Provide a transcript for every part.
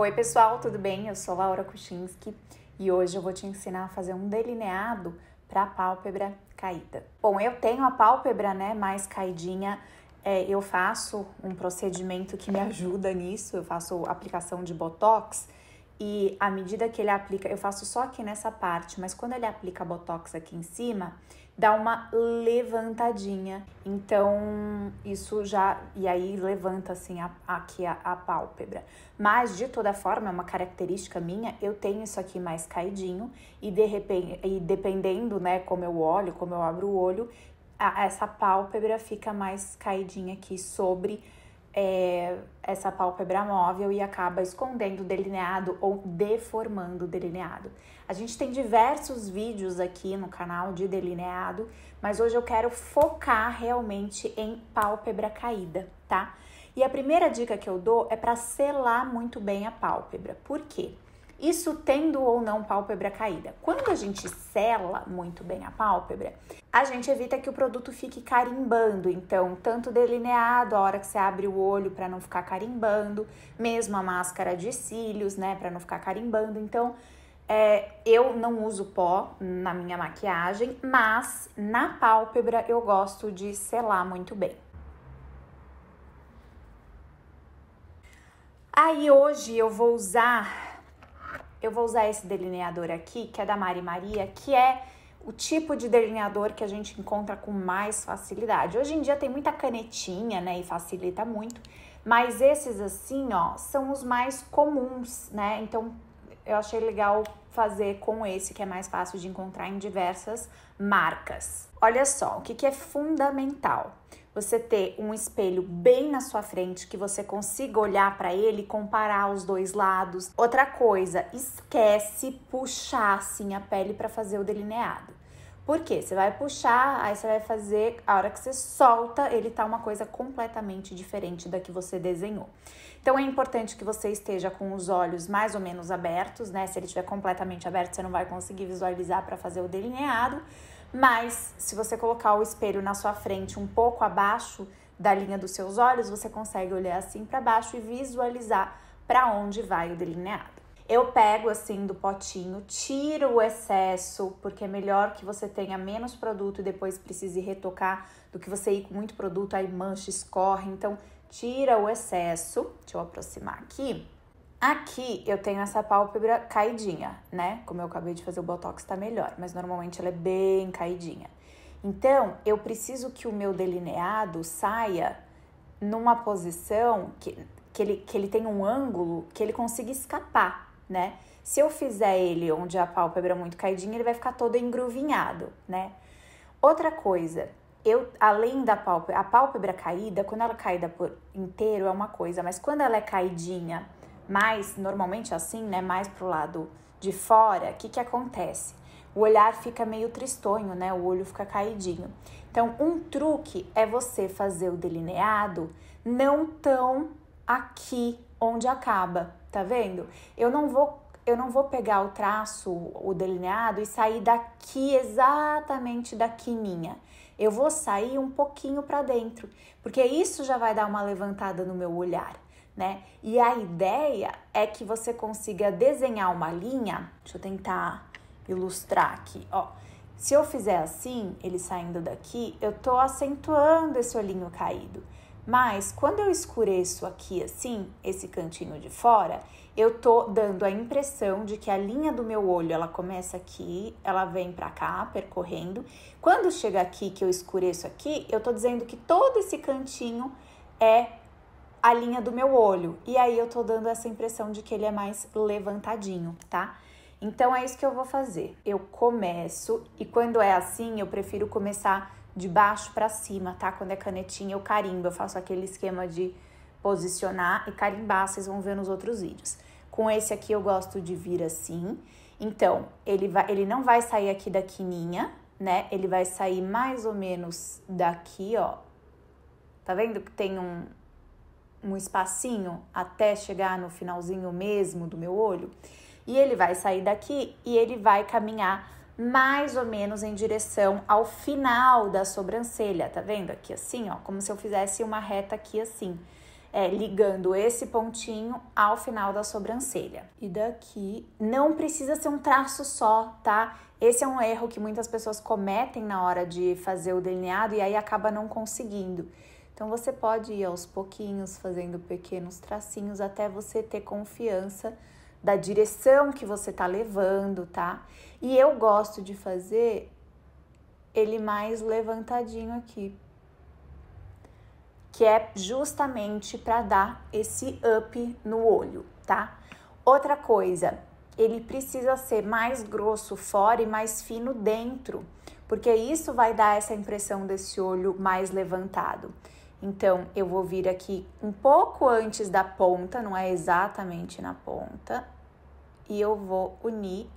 Oi, pessoal, tudo bem? Eu sou Laura Kuchinski e hoje eu vou te ensinar a fazer um delineado para a pálpebra caída. Bom, eu tenho a pálpebra né, mais caidinha, é, eu faço um procedimento que me ajuda nisso, eu faço aplicação de botox e à medida que ele aplica, eu faço só aqui nessa parte, mas quando ele aplica botox aqui em cima, dá uma levantadinha. Então, isso já. E aí levanta assim a, aqui a, a pálpebra. Mas, de toda forma, é uma característica minha, eu tenho isso aqui mais caidinho e, de repente, e dependendo, né, como eu olho, como eu abro o olho, a, essa pálpebra fica mais caidinha aqui sobre é, essa pálpebra móvel e acaba escondendo o delineado ou deformando o delineado. A gente tem diversos vídeos aqui no canal de delineado, mas hoje eu quero focar realmente em pálpebra caída, tá? E a primeira dica que eu dou é para selar muito bem a pálpebra. Por quê? isso tendo ou não pálpebra caída. Quando a gente sela muito bem a pálpebra, a gente evita que o produto fique carimbando, então, tanto delineado a hora que você abre o olho para não ficar carimbando, mesmo a máscara de cílios, né, para não ficar carimbando. Então, é, eu não uso pó na minha maquiagem, mas na pálpebra eu gosto de selar muito bem. Aí hoje eu vou usar eu vou usar esse delineador aqui, que é da Mari Maria, que é o tipo de delineador que a gente encontra com mais facilidade. Hoje em dia tem muita canetinha, né, e facilita muito, mas esses assim, ó, são os mais comuns, né? Então, eu achei legal fazer com esse que é mais fácil de encontrar em diversas marcas. Olha só, o que, que é fundamental? você ter um espelho bem na sua frente que você consiga olhar para ele e comparar os dois lados. Outra coisa, esquece puxar assim a pele para fazer o delineado. Porque você vai puxar, aí você vai fazer, a hora que você solta, ele tá uma coisa completamente diferente da que você desenhou. Então é importante que você esteja com os olhos mais ou menos abertos, né? Se ele estiver completamente aberto, você não vai conseguir visualizar para fazer o delineado mas se você colocar o espelho na sua frente um pouco abaixo da linha dos seus olhos, você consegue olhar assim para baixo e visualizar para onde vai o delineado. Eu pego assim do potinho, tiro o excesso, porque é melhor que você tenha menos produto e depois precise retocar do que você ir com muito produto, aí mancha, escorre. Então, tira o excesso. Deixa eu aproximar aqui. Aqui eu tenho essa pálpebra caidinha, né? Como eu acabei de fazer o botox, tá melhor, mas normalmente ela é bem caidinha. Então, eu preciso que o meu delineado saia numa posição que, que, ele, que ele tenha um ângulo que ele consiga escapar, né? Se eu fizer ele onde a pálpebra é muito caidinha, ele vai ficar todo engruvinhado, né? Outra coisa, eu além da pálpebra, a pálpebra caída, quando ela é caída por inteiro é uma coisa, mas quando ela é caidinha mais normalmente assim, né, mais pro lado de fora, o que que acontece? O olhar fica meio tristonho, né? O olho fica caidinho. Então, um truque é você fazer o delineado não tão aqui onde acaba, tá vendo? Eu não vou eu não vou pegar o traço, o delineado e sair daqui exatamente daqui minha. Eu vou sair um pouquinho para dentro, porque isso já vai dar uma levantada no meu olhar né? E a ideia é que você consiga desenhar uma linha. Deixa eu tentar ilustrar aqui, ó. Se eu fizer assim, ele saindo daqui, eu tô acentuando esse olhinho caído. Mas quando eu escureço aqui assim, esse cantinho de fora, eu tô dando a impressão de que a linha do meu olho, ela começa aqui, ela vem para cá, percorrendo. Quando chega aqui que eu escureço aqui, eu tô dizendo que todo esse cantinho é a linha do meu olho. E aí eu tô dando essa impressão de que ele é mais levantadinho, tá? Então é isso que eu vou fazer. Eu começo e quando é assim, eu prefiro começar de baixo para cima, tá? Quando é canetinha, eu carimbo, eu faço aquele esquema de posicionar e carimbar, vocês vão ver nos outros vídeos. Com esse aqui eu gosto de vir assim. Então, ele vai ele não vai sair aqui da quininha, né? Ele vai sair mais ou menos daqui, ó. Tá vendo que tem um, um espacinho até chegar no finalzinho mesmo do meu olho. E ele vai sair daqui e ele vai caminhar mais ou menos em direção ao final da sobrancelha, tá vendo? Aqui assim, ó, como se eu fizesse uma reta aqui assim. É, ligando esse pontinho ao final da sobrancelha. E daqui não precisa ser um traço só, tá? Esse é um erro que muitas pessoas cometem na hora de fazer o delineado e aí acaba não conseguindo. Então você pode ir aos pouquinhos, fazendo pequenos tracinhos até você ter confiança da direção que você tá levando, tá? E eu gosto de fazer ele mais levantadinho aqui, que é justamente para dar esse up no olho, tá? Outra coisa, ele precisa ser mais grosso fora e mais fino dentro, porque isso vai dar essa impressão desse olho mais levantado. Então, eu vou vir aqui um pouco antes da ponta, não é exatamente na ponta, e eu vou unir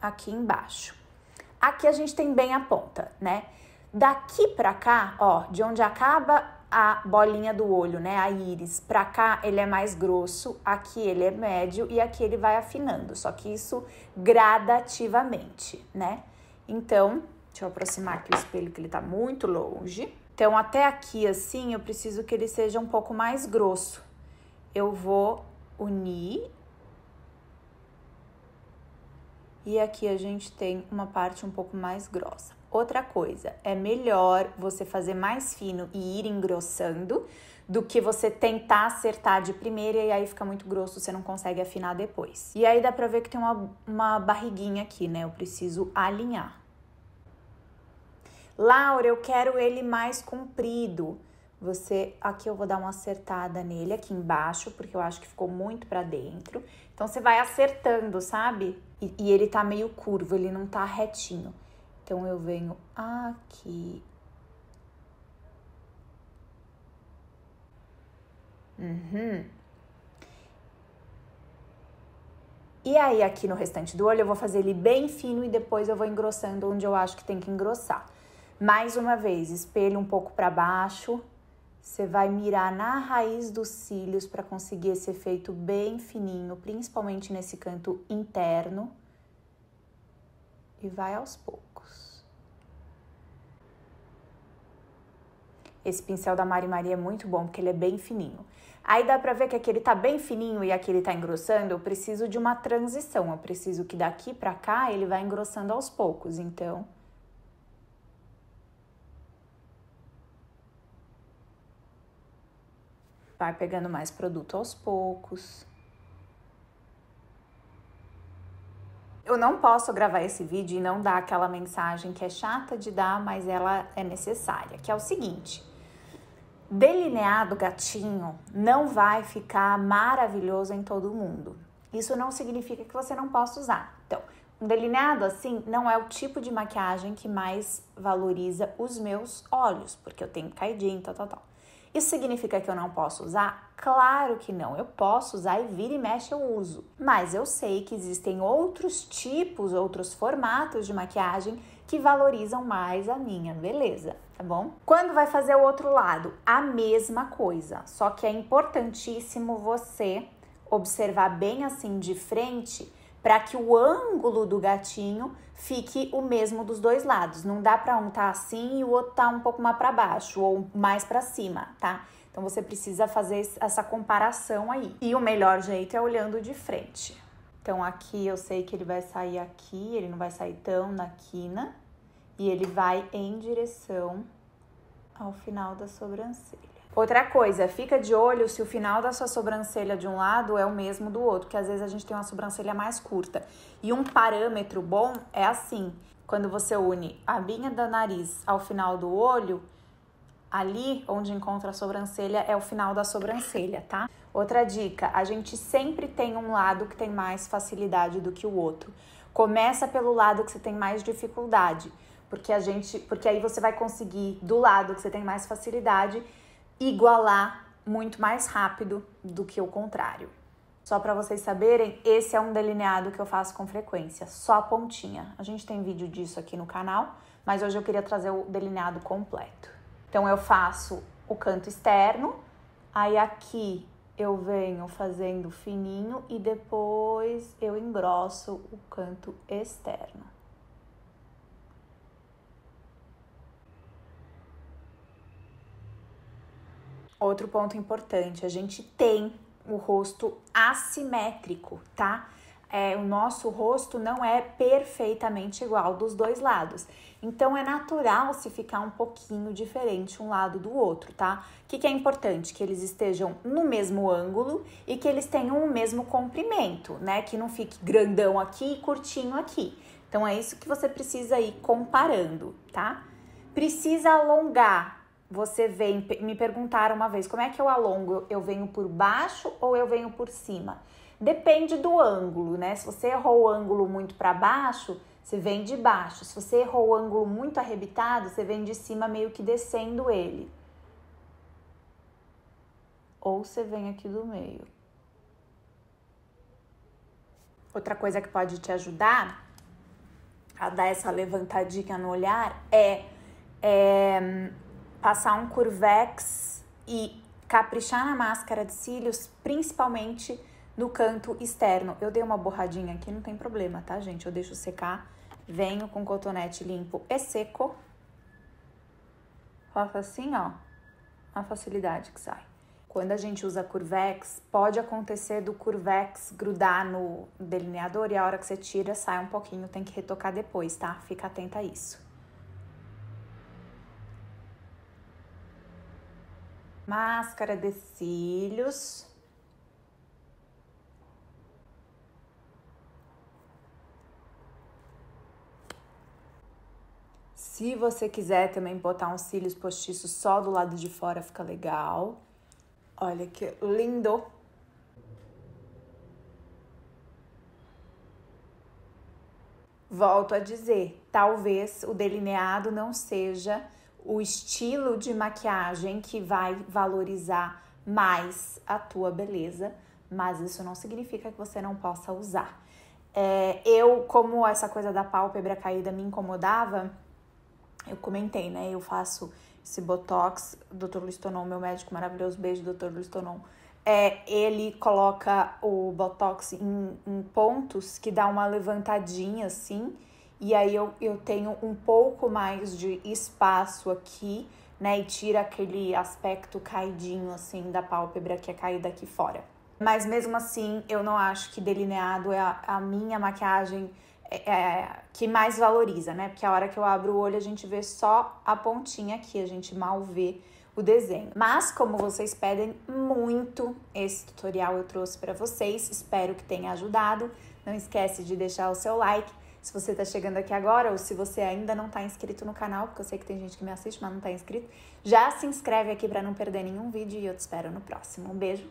aqui embaixo. Aqui a gente tem bem a ponta, né? Daqui pra cá, ó, de onde acaba a bolinha do olho, né, a íris, pra cá ele é mais grosso, aqui ele é médio e aqui ele vai afinando, só que isso gradativamente, né? Então, Deixa eu aproximar aqui o espelho que ele tá muito longe. Então, até aqui, assim, eu preciso que ele seja um pouco mais grosso. Eu vou unir. E aqui a gente tem uma parte um pouco mais grossa. Outra coisa, é melhor você fazer mais fino e ir engrossando do que você tentar acertar de primeira e aí fica muito grosso, você não consegue afinar depois. E aí dá pra ver que tem uma, uma barriguinha aqui, né? Eu preciso alinhar. Laura, eu quero ele mais comprido. Você, aqui eu vou dar uma acertada nele aqui embaixo, porque eu acho que ficou muito para dentro. Então você vai acertando, sabe? E, e, ele tá meio curvo, ele não tá retinho. Então eu venho aqui. Uhum. E aí aqui no restante do olho eu vou fazer ele bem fino e depois eu vou engrossando onde eu acho que tem que engrossar. Mais uma vez, espelho um pouco para baixo. Você vai mirar na raiz dos cílios para conseguir esse efeito bem fininho, principalmente nesse canto interno. E vai aos poucos. Esse pincel da Mari Maria é muito bom porque ele é bem fininho. Aí dá pra ver que aqui ele tá bem fininho e aqui ele tá engrossando, eu preciso de uma transição. Eu preciso que daqui pra cá ele vá engrossando aos poucos. Então, Vai pegando mais produto aos poucos. Eu não posso gravar esse vídeo e não dar aquela mensagem que é chata de dar, mas ela é necessária, que é o seguinte: delineado gatinho não vai ficar maravilhoso em todo mundo. Isso não significa que você não possa usar. Então, um delineado assim não é o tipo de maquiagem que mais valoriza os meus olhos, porque eu tenho caidinho, tal, tal, tal. Isso significa que eu não posso usar? Claro que não, eu posso usar e vira e mexe eu uso. Mas eu sei que existem outros tipos, outros formatos de maquiagem que valorizam mais a minha beleza, tá bom? Quando vai fazer o outro lado? A mesma coisa, só que é importantíssimo você observar bem assim de frente para que o ângulo do gatinho fique o mesmo dos dois lados. Não dá para um tá assim e o outro tá um pouco mais para baixo ou mais para cima, tá? Então você precisa fazer essa comparação aí. E o melhor jeito é olhando de frente. Então aqui eu sei que ele vai sair aqui, ele não vai sair tão na quina e ele vai em direção ao final da sobrancelha. Outra coisa, fica de olho se o final da sua sobrancelha de um lado é o mesmo do outro, que às vezes a gente tem uma sobrancelha mais curta. E um parâmetro bom é assim: quando você une a linha do nariz ao final do olho, ali onde encontra a sobrancelha é o final da sobrancelha, tá? Outra dica, a gente sempre tem um lado que tem mais facilidade do que o outro. Começa pelo lado que você tem mais dificuldade, porque a gente, porque aí você vai conseguir do lado que você tem mais facilidade igualar muito mais rápido do que o contrário. Só para vocês saberem, esse é um delineado que eu faço com frequência, só a pontinha. A gente tem vídeo disso aqui no canal, mas hoje eu queria trazer o delineado completo. Então eu faço o canto externo, aí aqui eu venho fazendo fininho e depois eu engrosso o canto externo. Outro ponto importante, a gente tem o rosto assimétrico, tá? É, o nosso rosto não é perfeitamente igual dos dois lados. Então é natural se ficar um pouquinho diferente um lado do outro, tá? O que, que é importante? Que eles estejam no mesmo ângulo e que eles tenham o mesmo comprimento, né? Que não fique grandão aqui e curtinho aqui. Então é isso que você precisa ir comparando, tá? Precisa alongar você vem. Me perguntaram uma vez como é que eu alongo? Eu venho por baixo ou eu venho por cima? Depende do ângulo, né? Se você errou o ângulo muito para baixo, você vem de baixo. Se você errou o ângulo muito arrebitado, você vem de cima meio que descendo ele. Ou você vem aqui do meio. Outra coisa que pode te ajudar a dar essa levantadinha no olhar é, é passar um Curvex e caprichar na máscara de cílios, principalmente no canto externo. Eu dei uma borradinha aqui, não tem problema, tá, gente? Eu deixo secar, venho com cotonete limpo e seco. Faço assim, ó, a facilidade que sai. Quando a gente usa Curvex, pode acontecer do Curvex grudar no delineador e a hora que você tira, sai um pouquinho, tem que retocar depois, tá? Fica atenta a isso. máscara de cílios. Se você quiser também botar uns cílios postiços só do lado de fora, fica legal. Olha que lindo! Volto a dizer, talvez o delineado não seja o estilo de maquiagem que vai valorizar mais a tua beleza, mas isso não significa que você não possa usar. É, eu, como essa coisa da pálpebra caída me incomodava, eu comentei, né? Eu faço esse botox, Dr. Listonon, meu médico maravilhoso, beijo, Dr. Listonon. É, ele coloca o botox em, em pontos que dá uma levantadinha assim e aí eu, eu tenho um pouco mais de espaço aqui, né? E tira aquele aspecto caidinho, assim, da pálpebra que é caída aqui fora. Mas mesmo assim, eu não acho que delineado é a, a minha maquiagem é, é que mais valoriza, né? Porque a hora que eu abro o olho, a gente vê só a pontinha aqui, a gente mal vê o desenho. Mas como vocês pedem muito esse tutorial eu trouxe para vocês, espero que tenha ajudado. Não esquece de deixar o seu like se você está chegando aqui agora ou se você ainda não está inscrito no canal, porque eu sei que tem gente que me assiste, mas não está inscrito, já se inscreve aqui para não perder nenhum vídeo e eu te espero no próximo. Um beijo!